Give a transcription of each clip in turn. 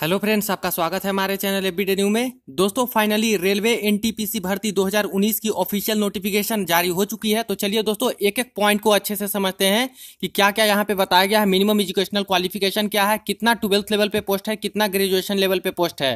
Hello friends आपका स्वागत है हमारे चैनल एबीडे न्यू में दोस्तों फाइनली रेलवे एनटीपीसी भर्ती 2019 की ऑफिशियल नोटिफिकेशन जारी हो चुकी है तो चलिए दोस्तों एक एक पॉइंट को अच्छे से समझते हैं कि क्या क्या यहाँ पे बताया गया है मिनिमम एजुकेशनल क्वालिफिकेशन क्या है कितना ट्वेल्थ लेवल पे पोस्ट है कितना ग्रेजुएशन लेवल पे पोस्ट है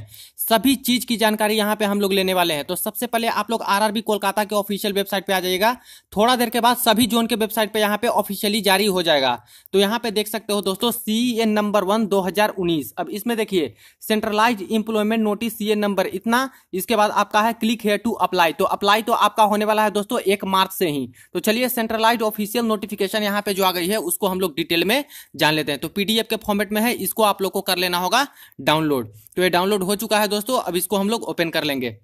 सभी चीज की जानकारी यहाँ पे हम लोग लेने वाले हैं तो सबसे पहले आप लोग आर कोलकाता के ऑफिशियल वेबसाइट पे आ जाइएगा थोड़ा देर के बाद सभी जोन के वेबसाइट पे यहाँ पे ऑफिशियली जारी हो जाएगा तो यहाँ पे देख सकते हो दोस्तों सी नंबर वन दो अब इसमें देखिए सेंट्रलाइज इंप्लॉयमेंट नोटिस ये नंबर इतना इसके बाद आपका है क्लिक हेयर टू अप्लाई तो अप्लाई तो आपका होने वाला है दोस्तों एक मार्च से ही तो चलिए सेंट्रलाइज ऑफिशियल नोटिफिकेशन यहाँ पे जो आ गई है उसको हम लोग डिटेल में जान लेते हैं तो पीडीएफ के फॉर्मेट में है इसको आप लोग को कर लेना होगा डाउनलोड तो ये डाउनलोड हो चुका है दोस्तों अब इसको हम लोग ओपन कर लेंगे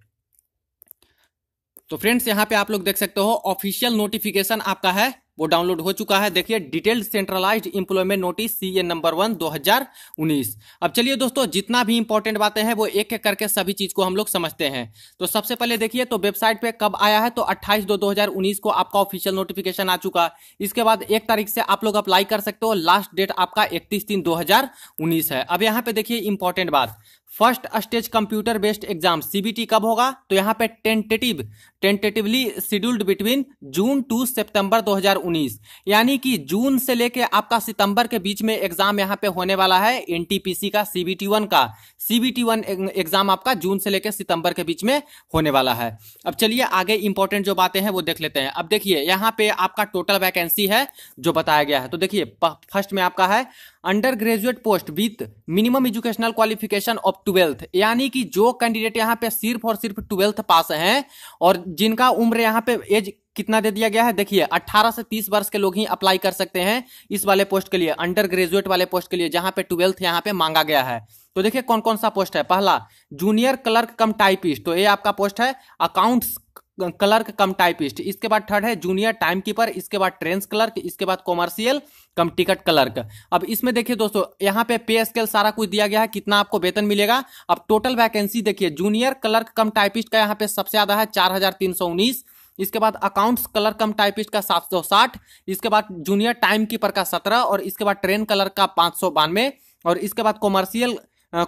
तो फ्रेंड्स यहाँ पे आप लोग देख सकते हो ऑफिशियल नोटिफिकेशन आपका है वो डाउनलोड हो चुका है देखिए detailed centralized employment notice C A number one 2019 अब चलिए दोस्तों जितना भी इंपॉर्टेंट बातें हैं वो एक एक करके सभी चीज को हम लोग समझते हैं तो सबसे पहले देखिए तो वेबसाइट पे कब आया है तो 28 दो 2019 को आपका ऑफिशियल नोटिफिकेशन आ चुका इसके बाद एक तारीख से आप लोग अप्लाई कर सकते हो लास्ट डेट आपका इकतीस तीन दो है अब यहाँ पे देखिए इंपॉर्टेंट बात first stage computer based exam CBT कब होगा तो यहाँ पे tentative tentatively scheduled between June to सितंबर 2019 यानी कि जून से लेके आपका सितंबर के बीच में एग्जाम यहाँ पे होने वाला है एनटीपीसी का सीबीटी वन का सीबीटी वन एग्जाम आपका जून से लेके सितंबर के बीच में होने वाला है अब चलिए आगे इंपॉर्टेंट जो बातें हैं वो देख लेते हैं अब देखिए यहाँ पे आपका टोटल वैकेंसी है जो बताया गया है तो देखिए फर्स्ट में आपका है under graduate post with minimum educational qualification of twelfth यानी कि जो कैंडिडेट यहाँ पे सिर्फ और सिर्फ ट्वेल्थ पास हैं और जिनका उम्र यहाँ पे एज कितना दे दिया गया है देखिए 18 से 30 वर्ष के लोग ही अप्लाई कर सकते हैं इस वाले पोस्ट के लिए अंडर ग्रेजुएट वाले पोस्ट के लिए जहां पे ट्वेल्थ यहाँ पे मांगा गया है तो देखिए कौन कौन सा पोस्ट है पहला जूनियर क्लर्क कम टाइपिस्ट तो ये आपका पोस्ट है अकाउंट्स क्लर्क कम टाइपिस्ट इसके बाद थर्ड है जूनियर टाइम कीपर इसके बाद ट्रेंस क्लर्क इसके बाद कॉमर्शियल कम टिकट क्लर्क अब इसमें देखिए दोस्तों यहाँ पे पे स्केल सारा कुछ दिया गया है कितना आपको वेतन मिलेगा अब टोटल वैकेंसी देखिए जूनियर क्लर्क कम टाइपिस्ट का यहाँ पे सबसे ज्यादा है चार हजार तीन सौ उन्नीस इसके बाद अकाउंट्स कलर कम टाइपिस्ट का सात सौ साठ इसके बाद जूनियर टाइम कीपर का सत्रह और इसके बाद ट्रेन कलर का पाँच सौ बानवे और इसके बाद commercial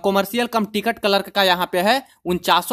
commercial cum ticket clerk का यहाँ पे है उनचास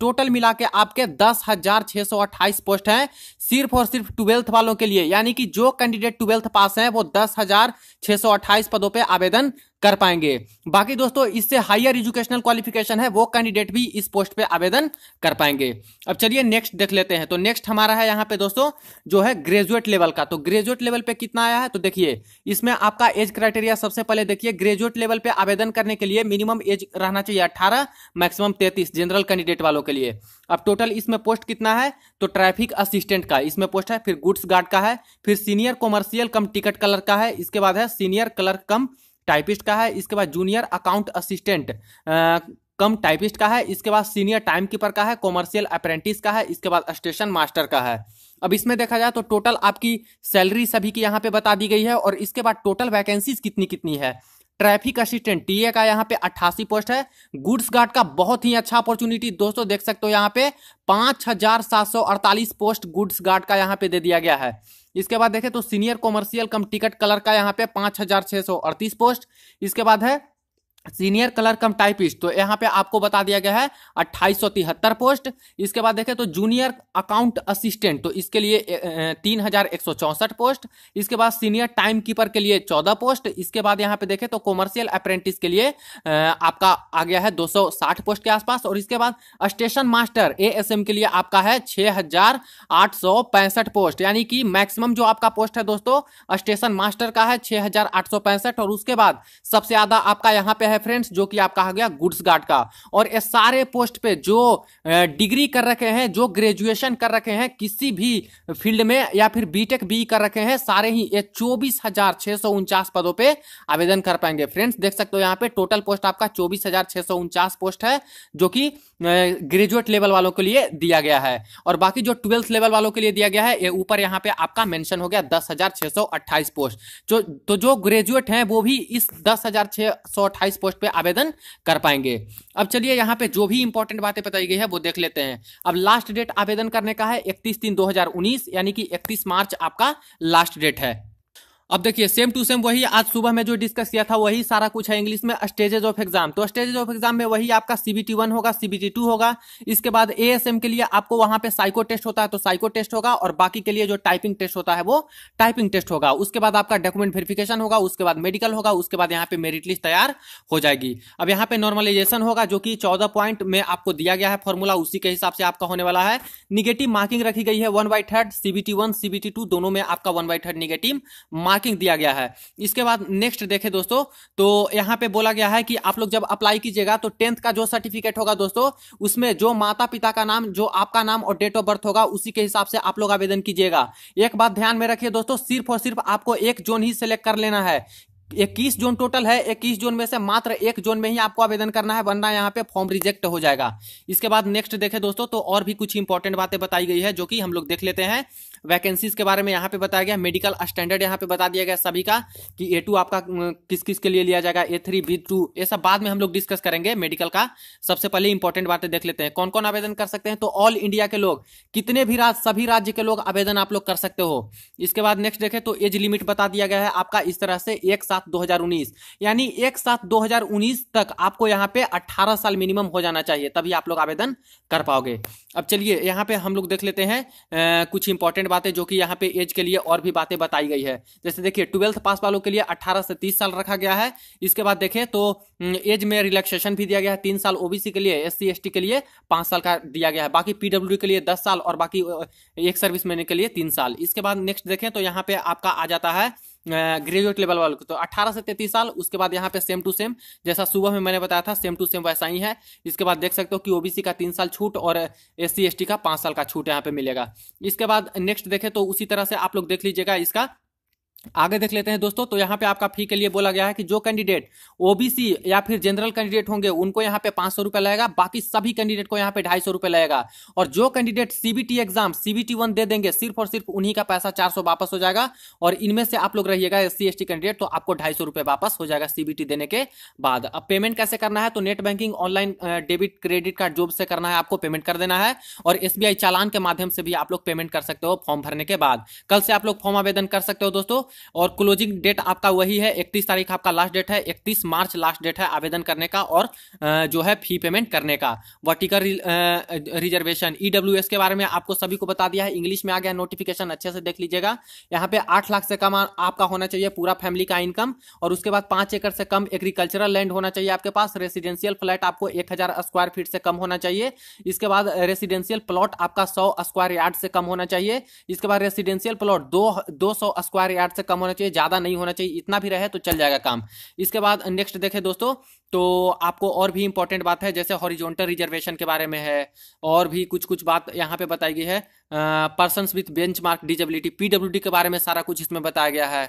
टोटल मिला के आपके दस हजार छह सौ अट्ठाईस पोस्ट हैं सिर्फ और सिर्फ ट्वेल्थ वालों के लिए यानी कि जो कैंडिडेट ट्वेल्थ पास हैं वो दस हजार छह सौ अट्ठाईस पदों पे आवेदन कर पाएंगे बाकी दोस्तों इससे हायर एजुकेशनल क्वालिफिकेशन है वो कैंडिडेट भी इस पोस्ट पे आवेदन कर पाएंगे अब चलिए नेक्स्ट देख लेते हैं तो नेक्स्ट हमारा है यहाँ पे दोस्तों जो है ग्रेजुएट लेवल का तो ग्रेजुएट लेवल पे कितना आया है तो देखिए इसमें आपका एज क्राइटेरिया सबसे पहले देखिए ग्रेजुएट लेवल पे आवेदन करने के लिए मिनिमम एज रहना चाहिए अट्ठारह मैक्सिमम तैतीस जनरल कैंडिडेट वालों के लिए अब टोटल इसमें पोस्ट कितना है तो ट्रैफिक असिस्टेंट का इसमें पोस्ट है फिर गुड्स गार्ड का है फिर senior commercial cum ticket clerk का है इसके बाद है सीनियर क्लर्क कम टाइपिस्ट का है इसके बाद junior account assistant cum typist का है इसके बाद सीनियर टाइम कीपर का है कॉमर्शियल अप्रेंटिस का है इसके बाद स्टेशन मास्टर का है अब इसमें देखा जाए तो टोटल आपकी सैलरी सभी की यहाँ पे बता दी गई है और इसके बाद टोटल वैकेंसीज कितनी कितनी है ट्रैफिक असिस्टेंट टीए का यहाँ पे अट्ठासी पोस्ट है गुड्स गार्ड का बहुत ही अच्छा अपॉर्चुनिटी दोस्तों देख सकते हो यहाँ पे पांच हजार सात सौ अड़तालीस पोस्ट गुड्स गार्ड का यहाँ पे दे दिया गया है इसके बाद देखें तो senior commercial cum ticket clerk का यहाँ पे पांच हजार छह सौ अड़तीस पोस्ट इसके बाद है सीनियर कलर कम टाइपिस्ट तो यहाँ पे आपको बता दिया गया है अट्ठाईस पोस्ट इसके बाद देखें तो जूनियर अकाउंट असिस्टेंट तो इसके लिए तीन हजार एक सौ चौसठ पोस्ट इसके बाद सीनियर टाइम कीपर के लिए चौदह पोस्ट इसके बाद यहाँ पे देखें तो कॉमर्शियल अप्रेंटिस के लिए आपका आ गया है दो सौ साठ पोस्ट के आसपास और इसके बाद station master A S M के लिए आपका है छः हजार आठ सौ पैंसठ पोस्ट यानी कि मैक्सिमम जो आपका पोस्ट है दोस्तों स्टेशन मास्टर का है छः हजार आठ सौ पैंसठ और उसके बाद सबसे ज्यादा आपका यहाँ पे है फ्रेंड्स जो कि आपका कहा गया गुड्स गार्ड का और ये सारे पोस्ट पे जो डिग्री कर रखे हैं जो ग्रेजुएशन कर रखे हैं किसी भी फील्ड में या फिर बीटेक बी e कर रखे हैं सारे ही ये चौबीस हजार छह सौ उनचास पदों पे आवेदन कर पाएंगे फ्रेंड्स देख सकते हो यहाँ पे टोटल पोस्ट आपका चौबीस पोस्ट है जो कि ग्रेजुएट लेवल वालों के लिए दिया गया है और बाकी जो ट्वेल्थ लेवल वालों के लिए दिया गया है ये ऊपर यहाँ पे आपका मेंशन हो गया दस हजार छः सौ अट्ठाईस पोस्ट जो तो जो ग्रेजुएट हैं वो भी इस दस हजार छः सौ अट्ठाईस पोस्ट पे आवेदन कर पाएंगे अब चलिए यहाँ पे जो भी इंपॉर्टेंट बातें बताई गई है वो देख लेते हैं अब लास्ट डेट आवेदन करने का है इकतीस तीन दो यानी कि इकतीस मार्च आपका लास्ट डेट है अब देखिए सेम टू सेम वही आज सुबह में जो डिस्कस किया था वही सारा कुछ है इंग्लिश में स्टेजेज ऑफ एग्जाम तो स्टेजेज ऑफ एग्जाम में वही आपका सीबीटी वन होगा सीबीटी टू होगा इसके बाद एएसएम के लिए आपको वहां पे साइको टेस्ट होता है तो साइको टेस्ट होगा और बाकी के लिए जो टाइपिंग टेस्ट होता है वो टाइपिंग टेस्ट होगा उसके बाद आपका डॉक्यूमेंट वेरिफिकेशन होगा उसके बाद मेडिकल होगा उसके बाद यहाँ पे मेरिट लिस्ट तैयार हो जाएगी अब यहाँ पे नॉर्मलाइजेशन होगा जो कि चौदह पॉइंट में आपको दिया गया है फॉर्मूला उसी के हिसाब से आपका होने वाला है निगेटिव मार्किंग रखी गई है one by third CBT one CBT two दोनों में आपका one by third negative marking marking दिया गया है इसके बाद नेक्स्ट देखे दोस्तों तो यहाँ पे बोला गया है कि आप लोग जब अप्लाई कीजिएगा तो टेंथ का जो सर्टिफिकेट होगा दोस्तों उसमें जो माता पिता का नाम जो आपका नाम और डेट ऑफ बर्थ होगा उसी के हिसाब से आप लोग आवेदन कीजिएगा एक बात ध्यान में रखिए दोस्तों सिर्फ और सिर्फ आपको एक जोन ही सिलेक्ट कर लेना है इक्कीस जोन टोटल है इक्कीस जोन में से मात्र एक जोन में ही आपको आवेदन करना है वरना यहाँ पे फॉर्म रिजेक्ट हो जाएगा इसके बाद नेक्स्ट देखें दोस्तों तो और भी कुछ इंपॉर्टेंट बातें बताई गई है जो कि हम लोग देख लेते हैं वैकेंसीज के बारे में यहाँ पे बताया गया मेडिकल स्टैंडर्ड यहाँ पे बता दिया गया सभी का कि ए टू आपका किस किस के लिए लिया जाएगा ए थ्री बी टू ये सब बाद में हम लोग डिस्कस करेंगे मेडिकल का सबसे पहले इंपॉर्टेंट बातें देख लेते हैं कौन कौन आवेदन कर सकते हैं तो ऑल इंडिया के लोग कितने भी राज्य सभी राज्य के लोग आवेदन आप लोग कर सकते हो इसके बाद नेक्स्ट देखें तो एज लिमिट बता दिया गया है आपका इस तरह से एक सात दो यानी एक सात दो तक आपको यहाँ पे अट्ठारह साल मिनिमम हो जाना चाहिए तभी आप लोग आवेदन कर पाओगे अब चलिए यहाँ पे हम लोग देख लेते हैं कुछ इंपॉर्टेंट बातें जो कि यहाँ पे एज के लिए और भी बातें बताई गई है जैसे देखिए ट्वेल्थ पास वालों के लिए अट्ठारह से तीस साल रखा गया है इसके बाद देखें तो एज हम्म, में रिलैक्सेशन भी दिया गया है तीन साल ओबीसी के लिए एस सी के लिए पाँच साल का दिया गया है बाकी पीडब्ल्यू के लिए दस साल और बाकी एक सर्विस मैन के लिए तीन साल इसके बाद नेक्स्ट देखें तो यहाँ पे आपका आ जाता है ग्रेजुएट लेवल वालों को तो 18 से 33 साल उसके बाद यहाँ पे सेम टू सेम जैसा सुबह में मैंने बताया था सेम टू सेम वैसा ही है इसके बाद देख सकते हो कि ओबीसी का तीन साल छूट और एस सी का पाँच साल का छूट यहाँ पे मिलेगा इसके बाद नेक्स्ट देखें तो उसी तरह से आप लोग देख लीजिएगा इसका आगे देख लेते हैं दोस्तों तो यहाँ पे आपका फी के लिए बोला गया है कि जो कैंडिडेट ओबीसी या फिर जनरल कैंडिडेट होंगे उनको यहाँ पे पांच सौ रुपए लगेगा बाकी सभी कैंडिडेट को यहाँ पे ढाई सौ रुपए लगेगा और जो candidate CBT exam CBT one दे देंगे सिर्फ और सिर्फ उन्हीं का पैसा चार सौ वापस हो जाएगा और इनमें से आप लोग रहिएगा एस सी कैंडिडेट तो आपको ढाई सौ रुपए वापस हो जाएगा सीबीटी देने के बाद अब पेमेंट कैसे करना है तो net banking online debit credit card जो से करना है आपको पेमेंट कर देना है और एसबीआई चालान के माध्यम से भी आप लोग पेमेंट कर सकते हो फॉर्म भरने के बाद कल से आप लोग फॉर्म आवेदन कर सकते हो दोस्तों और क्लोजिंग डेट आपका वही है इकतीस तारीख आपका लास्ट डेट है इकतीस मार्च लास्ट डेट है आवेदन करने का और जो है फी पेमेंट करने का वर्टिकल रिजर्वेशन ई के बारे में आपको सभी को बता दिया है इंग्लिश में आ गया नोटिफिकेशन अच्छे से देख लीजिएगा यहाँ पे आठ लाख से कम आपका होना चाहिए पूरा फैमिली का इनकम और उसके बाद पांच एकड़ से कम एग्रीकल्चरल लैंड होना चाहिए आपके पास रेसिडेंशियल फ्लैट आपको एक स्क्वायर फीट से कम होना चाहिए इसके बाद रेसिडेंशियल प्लॉट आपका सौ स्क्वायर यार्ड से कम होना चाहिए इसके बाद रेसिडेंशियल प्लॉट दो दो स्क्वायर यार्ड से से कम होना चाहिए ज़्यादा नहीं होना चाहिए इतना भी रहे तो चल जाएगा काम इसके बाद नेक्स्ट देखें दोस्तों तो आपको और भी इंपॉर्टेंट बात है जैसे हॉरिजॉन्टल रिजर्वेशन के बारे में है और भी कुछ कुछ बात यहाँ पे बताई गई है person with benchmark disability PW के बारे में सारा कुछ इसमें बताया गया है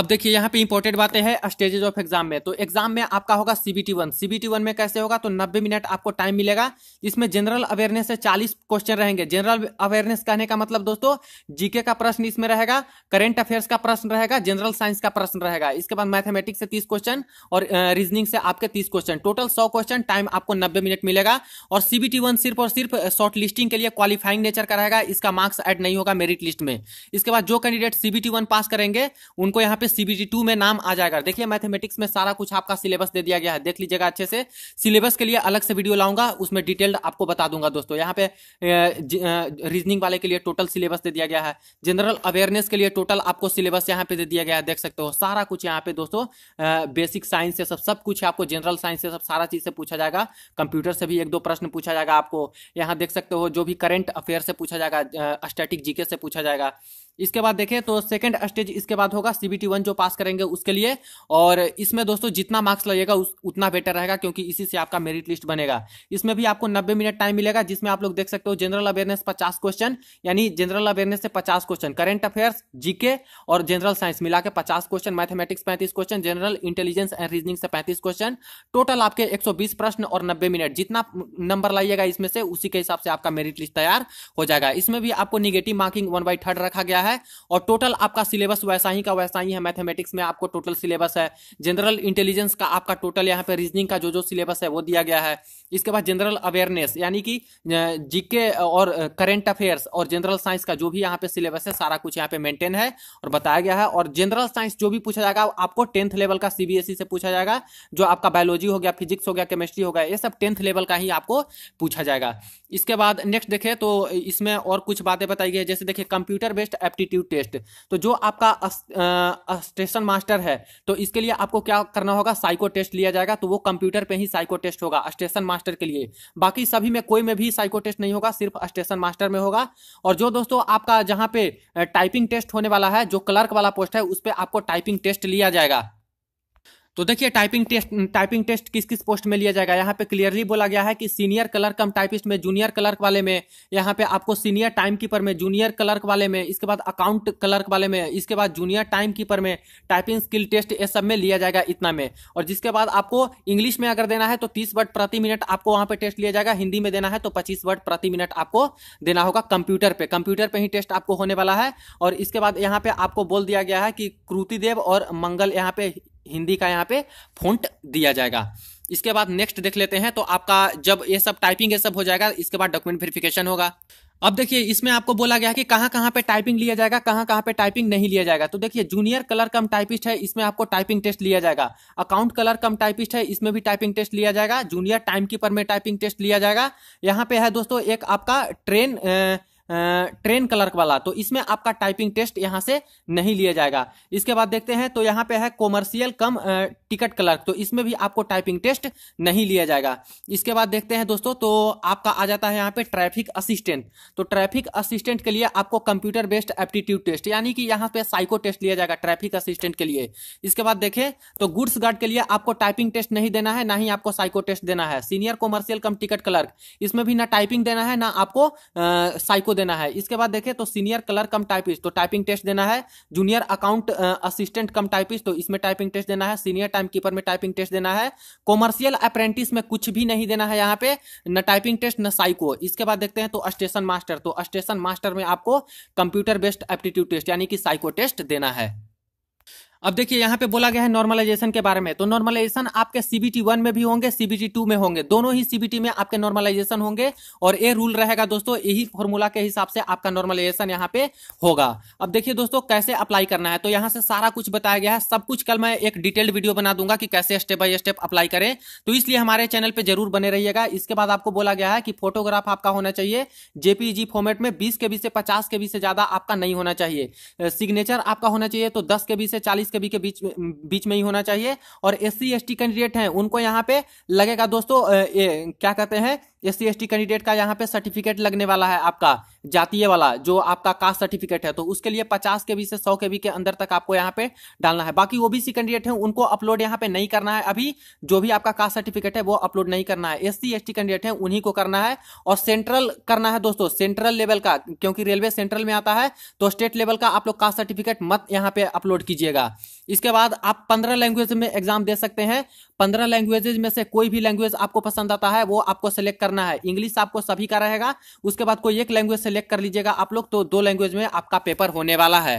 अब देखिए यहाँ पे इंपॉर्टेंट बातें हैं स्टेजेज ऑफ एग्जाम में तो एग्जाम में आपका होगा सीबीटी वन सीबीटी वन में कैसे होगा तो नब्बे मिनट आपको टाइम मिलेगा इसमें जनरल अवेयरनेस से चालीस क्वेश्चन रहेंगे जनरल अवेयरनेस कहने का मतलब दोस्तों जीके का प्रश्न इसमें रहेगा करेंट अफेयर्स का प्रश्न रहेगा जनरल साइंस का प्रश्न रहेगा इसके बाद मैथमेटिक्स से तीस क्वेश्चन और रीजनिंग से आपके तीस क्वेश्चन टोटल सौ क्वेश्चन टाइम आपको नब्बे मिनट मिलेगा और सीबीटी वन सिर्फ और सिर्फ शॉर्ट लिस्टिंग के लिए क्वालिफाइंग नेचर का रहेगा इसका मार्क्स एड नहीं होगा मेरिट लिस्ट में इसके बाद जो कैंडिडेट सीबीटी वन पास करेंगे उनको यहाँ पे सीबीटी टू में नाम आ जाएगा देखिए मैथमेटिक्स में सारा कुछ आपका सिलेबस दे दिया गया है देख लीजिएगा अच्छे से सिलेबस के लिए अलग से वीडियो लाऊंगा उसमें डिटेल्ड आपको बता दूंगा दोस्तों यहाँ पे रीजनिंग वाले के लिए टोटल सिलेबस दे दिया गया है जनरल अवेयरनेस के लिए टोटल आपको सिलेबस यहाँ पे दे दिया गया है देख सकते हो सारा कुछ यहाँ पे दोस्तों बेसिक साइंस से सब सब कुछ आपको जनरल जनरल साइंस से सब सारा चीज से पूछा जाएगा कंप्यूटर से भी एक दो प्रश्न पूछा जाएगा आपको यहाँ देख सकते हो जो भी करेंट अफेयर से पूछा जाएगा स्टैटिक जीके से पूछा जाएगा इसके बाद देखें तो सेकंड स्टेज इसके बाद होगा सीबीटी वन जो पास करेंगे उसके लिए और इसमें दोस्तों जितना मार्क्स लगेगा उतना बेटर रहेगा क्योंकि इसी से आपका मेरिट लिस्ट बनेगा इसमें भी आपको नब्बे मिनट टाइम मिलेगा जिसमें आप लोग देख सकते हो जनरल अवेयरनेस पचास क्वेश्चन यानी जनरल अवेयरनेस से पचास क्वेश्चन करेंट अफेयर्स जीके और जनरल साइंस मिला के पचास क्वेश्चन मैथमेटिक्स पैंतीस question general intelligence and reasoning से पैंतीस क्वेश्चन टोटल आपके एक प्रश्न और नब्बे मिनट जितना नंबर लाइएगा इसमें से उसी के हिसाब से आपका मेरिट लिस्ट तैयार हो जाएगा इसमें भी आपको negative marking one by third रखा गया है है और टोटल आपका सिलेबस वैसा ही का वैसा ही है मैथमेटिक्स में आपको टोटल सिलेबस है जनरल इंटेलिजेंस का आपका टोटल यहाँ पे रीजनिंग का जो जो सिलेबस है वो दिया गया है इसके बाद जनरल अवेयरनेस यानी कि जीके और करेंट अफेयर्स और जनरल साइंस का जो भी यहाँ पे सिलेबस है सारा कुछ यहाँ पे मेंटेन है और बताया गया है और जनरल साइंस जो भी पूछा जाएगा आपको टेंथ लेवल का सीबीएसई से पूछा जाएगा जो आपका बायोलॉजी हो गया फिजिक्स हो गया केमिस्ट्री हो गया ये सब टेंथ लेवल का ही आपको पूछा जाएगा इसके बाद नेक्स्ट देखें तो इसमें और कुछ बातें बताई गई है जैसे देखिए कंप्यूटर बेस्ड एप्टीट्यूड टेस्ट तो जो आपका स्टेशन मास्टर है तो इसके लिए आपको क्या करना होगा साइको टेस्ट लिया जाएगा तो वो कंप्यूटर पे ही साइको टेस्ट होगा स्टेशन मास्टर मास्टर के लिए बाकी सभी में कोई में भी साइको टेस्ट नहीं होगा सिर्फ स्टेशन मास्टर में होगा और जो दोस्तों आपका जहाँ पे टाइपिंग टेस्ट होने वाला है जो क्लर्क वाला पोस्ट है उस पर आपको टाइपिंग टेस्ट लिया जाएगा तो देखिए टाइपिंग टेस्ट टाइपिंग टेस्ट किस किस पोस्ट में लिया जाएगा यहाँ पे क्लियरली बोला गया है कि सीनियर क्लर्क कम टाइपिस्ट में जूनियर क्लर्क वाले में यहाँ पे आपको सीनियर टाइम कीपर में जूनियर क्लर्क वाले में इसके बाद अकाउंट क्लर्क वाले में इसके बाद जूनियर टाइम कीपर में टाइपिंग स्किल टेस्ट ये सब में लिया जाएगा इतना में और जिसके बाद आपको इंग्लिश में अगर देना है तो तीस वर्ड प्रति मिनट आपको वहाँ पे टेस्ट लिया जाएगा हिंदी में देना है तो पच्चीस वर्ड प्रति मिनट आपको देना होगा कंप्यूटर पे कंप्यूटर पर ही टेस्ट आपको होने वाला है और इसके बाद यहाँ पे आपको बोल दिया गया है कि कृतिदेव और मंगल यहाँ पे हिंदी का यहाँ पे फोन्ट दिया जाएगा इसके बाद नेक्स्ट देख लेते हैं तो आपका जब ये सब टाइपिंग ये सब हो जाएगा इसके बाद डॉक्यूमेंट वेरिफिकेशन होगा अब देखिए इसमें आपको बोला गया कि कहाँ कहाँ पे टाइपिंग लिया जाएगा कहाँ कहाँ पे टाइपिंग नहीं लिया जाएगा तो देखिए जूनियर कलर कम टाइपिस्ट है इसमें आपको टाइपिंग टेस्ट लिया जाएगा अकाउंट कलर कम टाइपिस्ट है इसमें भी टाइपिंग टेस्ट लिया जाएगा जूनियर टाइम कीपर में टाइपिंग टेस्ट लिया जाएगा यहाँ पे है दोस्तों एक आपका ट्रेन ए, ट्रेन क्लर्क वाला तो इसमें आपका टाइपिंग टेस्ट यहां से नहीं लिया जाएगा इसके बाद देखते हैं तो यहां पे है कॉमर्शियल कम टिकट क्लर्क तो इसमें भी आपको टाइपिंग टेस्ट नहीं लिया जाएगा इसके बाद देखते हैं दोस्तों तो आपका आ जाता है यहां पे ट्रैफिक असिस्टेंट तो ट्रैफिक असिस्टेंट के लिए आपको कंप्यूटर बेस्ड एप्टीट्यूड टेस्ट यानी कि यहाँ पे साइको टेस्ट लिया जाएगा ट्रैफिक असिस्टेंट के लिए इसके बाद देखें तो गुड्स गार्ड के लिए आपको टाइपिंग टेस्ट नहीं देना है ना ही आपको साइको टेस्ट देना है senior commercial cum ticket clerk इसमें भी ना टाइपिंग देना है ना आपको साइको देना है इसके बाद देखें तो सीनियर कलर कम टाइपिस्ट तो टाइपिंग टेस्ट देना है junior account assistant cum typist तो इसमें टाइपिंग टेस्ट देना है सीनियर टाइम कीपर में टाइपिंग टेस्ट देना है कॉमर्शियल अप्रेंटिस में कुछ भी नहीं देना है यहाँ पे न टाइपिंग टेस्ट न साइको इसके बाद देखते हैं तो स्टेशन मास्टर तो स्टेशन मास्टर में आपको कंप्यूटर बेस्ड एप्टीट्यूड टेस्ट यानी कि साइको टेस्ट देना है अब देखिए यहाँ पे बोला गया है नॉर्मलाइजेशन के बारे में तो नॉर्मलाइजेशन आपके सीबीटी वन में भी होंगे सीबीटी टू में होंगे दोनों ही सीबीटी में आपके नॉर्मलाइजेशन होंगे और ये रूल रहेगा दोस्तों यही फॉर्मूला के हिसाब से आपका नॉर्मलाइजेशन यहाँ पे होगा अब देखिए दोस्तों कैसे अप्लाई करना है तो यहाँ से सारा कुछ बताया गया है सब कुछ कल मैं एक डिटेल्ड वीडियो बना दूंगा कि कैसे स्टेप बाय स्टेप अप्लाई करें तो इसलिए हमारे चैनल पर जरूर बने रहिएगा इसके बाद आपको बोला गया है कि फोटोग्राफ आपका होना चाहिए जेपीजी फॉर्मेट e में बीस के से पचास के से ज्यादा आपका नहीं होना चाहिए सिग्नेचर आपका होना चाहिए तो दस के से चालीस बीस के बीच के बीच बीच में ही होना चाहिए और एस सी कैंडिडेट हैं उनको यहाँ पे लगेगा दोस्तों ए, क्या कहते हैं एस सी कैंडिडेट का यहाँ पे सर्टिफिकेट लगने वाला है आपका जातीय वाला जो आपका कास्ट सर्टिफिकेट है तो उसके लिए 50 के बी से 100 के बी के अंदर तक आपको यहाँ पे डालना है बाकी ओबीसी कैंडिडेट है उनको अपलोड यहाँ पे नहीं करना है अभी जो भी आपका कास्ट सर्टिफिकेट है वो अपलोड नहीं करना है एस सी कैंडिडेट है उन्हीं को करना है और सेंट्रल करना है दोस्तों सेंट्रल लेवल का क्योंकि रेलवे सेंट्रल में आता है तो स्टेट लेवल का आप लोग कास्ट सर्टिफिकेट मत यहाँ पे अपलोड कीजिएगा इसके बाद आप पंद्रह लैंग्वेज में एग्जाम दे सकते हैं पंद्रह लैंग्वेजेज में से कोई भी लैंग्वेज आपको पसंद आता है वो आपको सेलेक्ट करना है इंग्लिश आपको सभी का रहेगा उसके बाद कोई एक लैंग्वेज सेलेक्ट कर लीजिएगा आप लोग तो दो लैंग्वेज में आपका पेपर होने वाला है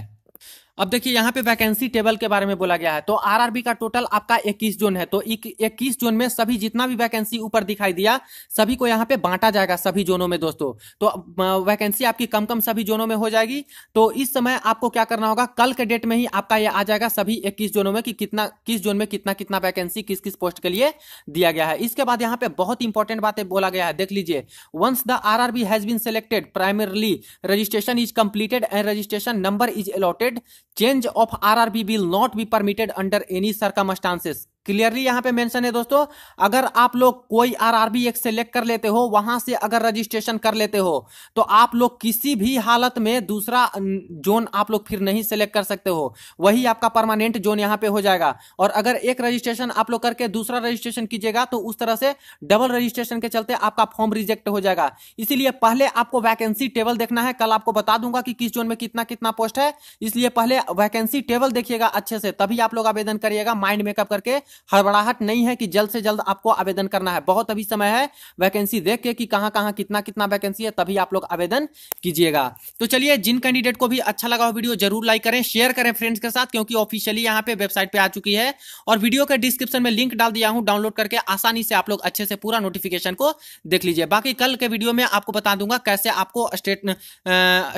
अब देखिए यहाँ पे वैकेंसी टेबल के बारे में बोला गया है तो आरआरबी का टोटल आपका 21 जोन है तो 21 जोन में सभी जितना भी वैकेंसी ऊपर दिखाई दिया सभी को यहाँ पे बांटा जाएगा सभी जोनों में दोस्तों तो वैकेंसी आपकी कम कम सभी जोनों में हो जाएगी तो इस समय आपको क्या करना होगा कल के डेट में ही आपका यह आ जाएगा सभी इक्कीस जोनों में कि कितना किस जोन में कितना कितना वैकेंसी किस किस पोस्ट के लिए दिया गया है इसके बाद यहाँ पे बहुत इंपॉर्टेंट बातें बोला गया है देख लीजिए once the R RB has been selected primarily registration is completed and registration number is allotted Change of RRB will not be permitted under any circumstances. Clearly यहाँ पे मेंशन है दोस्तों अगर आप लोग कोई आर एक सेलेक्ट कर लेते हो वहां से अगर रजिस्ट्रेशन कर लेते हो तो आप लोग किसी भी हालत में दूसरा जोन अं, आप लोग फिर नहीं सेलेक्ट कर सकते हो वही आपका परमानेंट जोन यहाँ पे हो जाएगा और अगर एक रजिस्ट्रेशन आप लोग करके दूसरा रजिस्ट्रेशन कीजिएगा तो उस तरह से डबल रजिस्ट्रेशन के चलते आपका फॉर्म रिजेक्ट हो जाएगा इसीलिए पहले आपको वैकेंसी टेबल देखना है कल आपको बता दूंगा कि किस जोन में कितना कितना पोस्ट है इसलिए पहले वैकेंसी टेबल देखिएगा अच्छे से तभी आप लोग आवेदन करिएगा माइंड मेकअप करके हड़बड़ाहट नहीं है कि जल्द से जल्द आपको आवेदन करना है बहुत अभी समय है वैकेंसी देख के कि कहाँ कहाँ कितना कितना वैकेंसी है तभी आप लोग आवेदन कीजिएगा तो चलिए जिन कैंडिडेट को भी अच्छा लगा हो वीडियो जरूर लाइक करें शेयर करें फ्रेंड्स के साथ क्योंकि ऑफिशियली यहाँ पे वेबसाइट पे आ चुकी है और वीडियो के डिस्क्रिप्शन में लिंक डाल दिया हूँ डाउनलोड करके आसानी से आप लोग अच्छे से पूरा नोटिफिकेशन को देख लीजिए बाकी कल के वीडियो में आपको बता दूंगा कैसे आपको स्टेट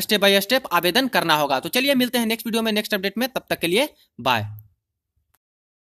स्टेप बाय स्टेप आवेदन करना होगा तो चलिए मिलते हैं नेक्स्ट वीडियो में नेक्स्ट अपडेट में तब तक के लिए बाय